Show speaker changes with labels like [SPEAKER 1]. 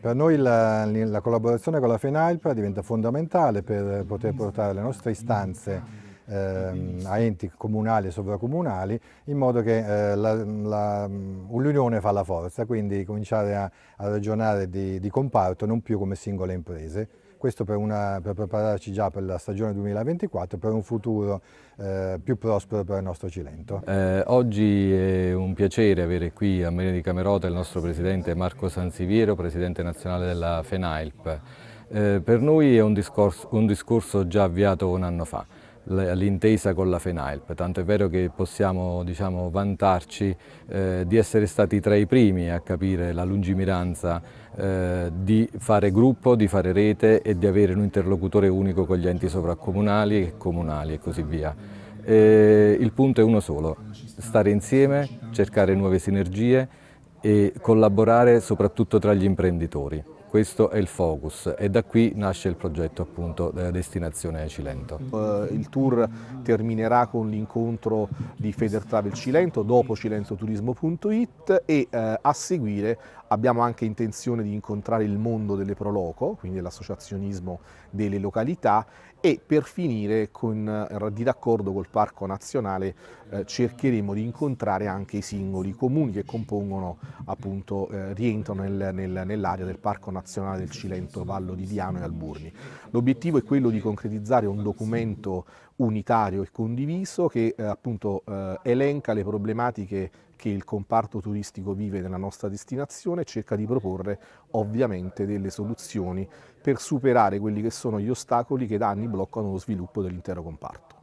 [SPEAKER 1] Per noi la, la collaborazione con la FENAILPA diventa fondamentale per poter portare le nostre istanze Ehm, a enti comunali e sovracomunali in modo che eh, l'Unione fa la forza, quindi cominciare a, a ragionare di, di comparto non più come singole imprese questo per, una, per, prepararci già per la stagione 2024 per un futuro eh, più prospero per il nostro Cilento.
[SPEAKER 2] Eh, oggi è un piacere avere qui a Marina di Camerota il nostro presidente Marco Sansiviero, presidente nazionale della FENAILP. Eh, per noi è un discorso, un discorso già avviato un anno fa l'intesa con la FENAILP, tanto è vero che possiamo diciamo, vantarci eh, di essere stati tra i primi a capire la lungimiranza eh, di fare gruppo, di fare rete e di avere un interlocutore unico con gli enti sovracomunali e comunali e così via. E eh, il punto è uno solo, stare insieme, cercare nuove sinergie e collaborare soprattutto tra gli imprenditori. Questo è il focus e da qui nasce il progetto appunto della destinazione Cilento.
[SPEAKER 3] Eh, il tour terminerà con l'incontro di Feder Travel Cilento, dopo cilentoturismo.it e eh, a seguire Abbiamo anche intenzione di incontrare il mondo delle Proloco, quindi l'associazionismo delle località e per finire con, eh, di raccordo col Parco Nazionale eh, cercheremo di incontrare anche i singoli comuni che compongono appunto eh, rientrano nel, nel, nell'area del Parco Nazionale del Cilento, Vallo di Diano e Alburni. L'obiettivo è quello di concretizzare un documento unitario e condiviso che eh, appunto eh, elenca le problematiche che il comparto turistico vive nella nostra destinazione, e cerca di proporre ovviamente delle soluzioni per superare quelli che sono gli ostacoli che da anni bloccano lo sviluppo dell'intero comparto.